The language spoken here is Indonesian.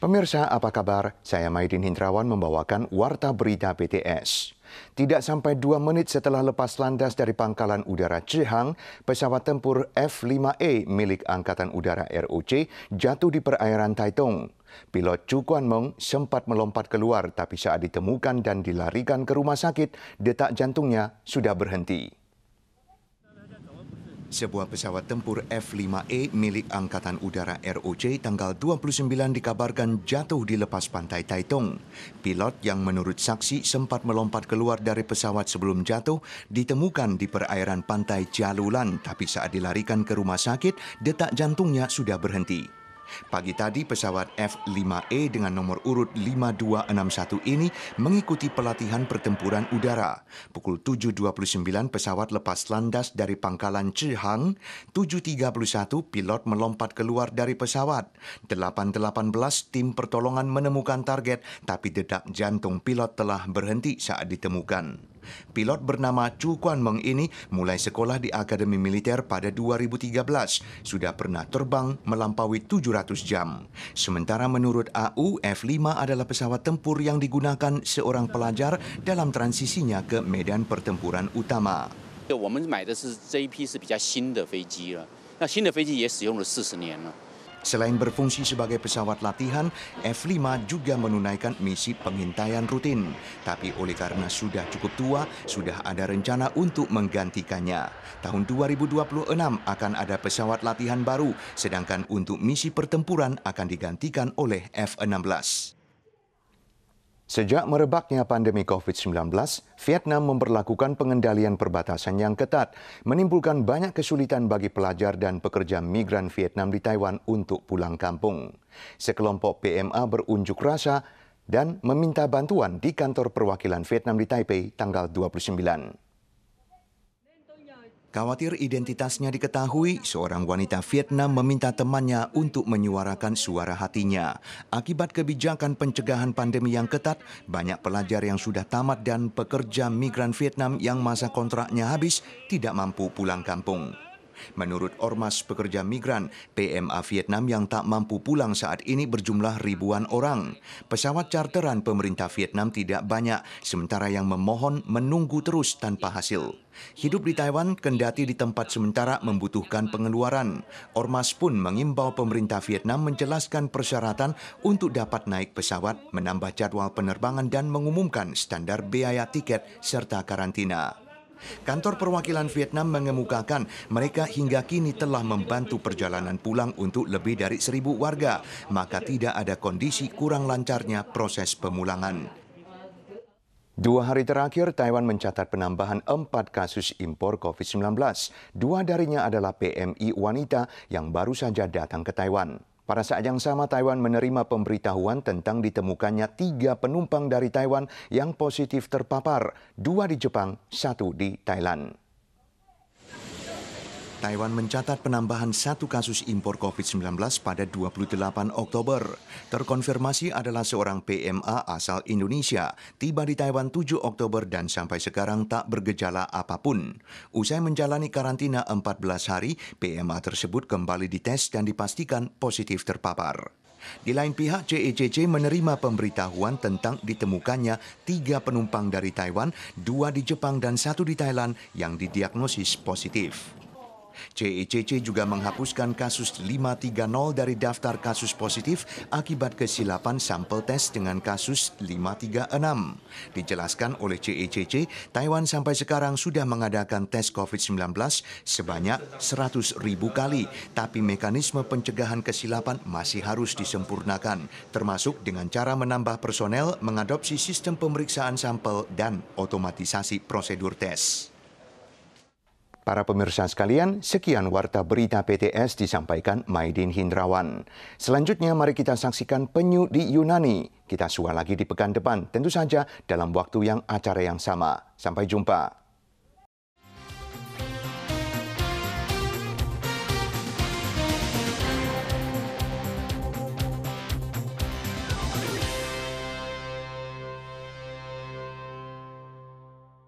Pemirsa, apa kabar? Saya Maidin Hindrawan membawakan Warta Berita BTS. Tidak sampai dua menit setelah lepas landas dari pangkalan udara Cihang, pesawat tempur F-5E milik Angkatan Udara ROC jatuh di perairan Taitung. Pilot Chu Kuan Meng sempat melompat keluar, tapi saat ditemukan dan dilarikan ke rumah sakit, detak jantungnya sudah berhenti. Sebuah pesawat tempur F-5E milik Angkatan Udara ROC tanggal 29 dikabarkan jatuh di lepas pantai Taitung. Pilot yang menurut saksi sempat melompat keluar dari pesawat sebelum jatuh ditemukan di perairan pantai Jalulan, tapi saat dilarikan ke rumah sakit, detak jantungnya sudah berhenti. Pagi tadi pesawat F-5E dengan nomor urut 5261 ini mengikuti pelatihan pertempuran udara. Pukul 7.29 pesawat lepas landas dari pangkalan Chihang, 7.31 pilot melompat keluar dari pesawat. 8.18 tim pertolongan menemukan target tapi detak jantung pilot telah berhenti saat ditemukan. Pilot bernama Chu Kuan Meng ini mulai sekolah di Akademi Militer pada 2013, sudah pernah terbang melampaui 700 jam. Sementara menurut AU, F-5 adalah pesawat tempur yang digunakan seorang pelajar dalam transisinya ke medan pertempuran utama. Selain berfungsi sebagai pesawat latihan, F-5 juga menunaikan misi pengintaian rutin. Tapi oleh karena sudah cukup tua, sudah ada rencana untuk menggantikannya. Tahun 2026 akan ada pesawat latihan baru, sedangkan untuk misi pertempuran akan digantikan oleh F-16. Sejak merebaknya pandemi COVID-19, Vietnam memperlakukan pengendalian perbatasan yang ketat, menimbulkan banyak kesulitan bagi pelajar dan pekerja migran Vietnam di Taiwan untuk pulang kampung. Sekelompok PMA berunjuk rasa dan meminta bantuan di kantor perwakilan Vietnam di Taipei tanggal 29. Khawatir identitasnya diketahui, seorang wanita Vietnam meminta temannya untuk menyuarakan suara hatinya. Akibat kebijakan pencegahan pandemi yang ketat, banyak pelajar yang sudah tamat dan pekerja migran Vietnam yang masa kontraknya habis tidak mampu pulang kampung. Menurut Ormas Pekerja Migran, PMA Vietnam yang tak mampu pulang saat ini berjumlah ribuan orang. Pesawat charteran pemerintah Vietnam tidak banyak, sementara yang memohon menunggu terus tanpa hasil. Hidup di Taiwan kendati di tempat sementara membutuhkan pengeluaran. Ormas pun mengimbau pemerintah Vietnam menjelaskan persyaratan untuk dapat naik pesawat, menambah jadwal penerbangan dan mengumumkan standar biaya tiket serta karantina. Kantor perwakilan Vietnam mengemukakan mereka hingga kini telah membantu perjalanan pulang untuk lebih dari seribu warga, maka tidak ada kondisi kurang lancarnya proses pemulangan. Dua hari terakhir, Taiwan mencatat penambahan empat kasus impor COVID-19. Dua darinya adalah PMI wanita yang baru saja datang ke Taiwan. Pada saat yang sama, Taiwan menerima pemberitahuan tentang ditemukannya tiga penumpang dari Taiwan yang positif terpapar, dua di Jepang, satu di Thailand. Taiwan mencatat penambahan satu kasus impor COVID-19 pada 28 Oktober. Terkonfirmasi adalah seorang PMA asal Indonesia, tiba di Taiwan 7 Oktober dan sampai sekarang tak bergejala apapun. Usai menjalani karantina 14 hari, PMA tersebut kembali dites dan dipastikan positif terpapar. Di lain pihak, CECC menerima pemberitahuan tentang ditemukannya tiga penumpang dari Taiwan, dua di Jepang dan satu di Thailand yang didiagnosis positif. CECC e juga menghapuskan kasus 530 dari daftar kasus positif akibat kesilapan sampel tes dengan kasus 536. Dijelaskan oleh CECC, e Taiwan sampai sekarang sudah mengadakan tes COVID-19 sebanyak 100 ribu kali, tapi mekanisme pencegahan kesilapan masih harus disempurnakan, termasuk dengan cara menambah personel, mengadopsi sistem pemeriksaan sampel, dan otomatisasi prosedur tes. Para pemirsa sekalian, sekian warta berita PTS disampaikan Maidin Hindrawan. Selanjutnya mari kita saksikan penyu di Yunani. Kita suka lagi di pekan depan, tentu saja dalam waktu yang acara yang sama. Sampai jumpa.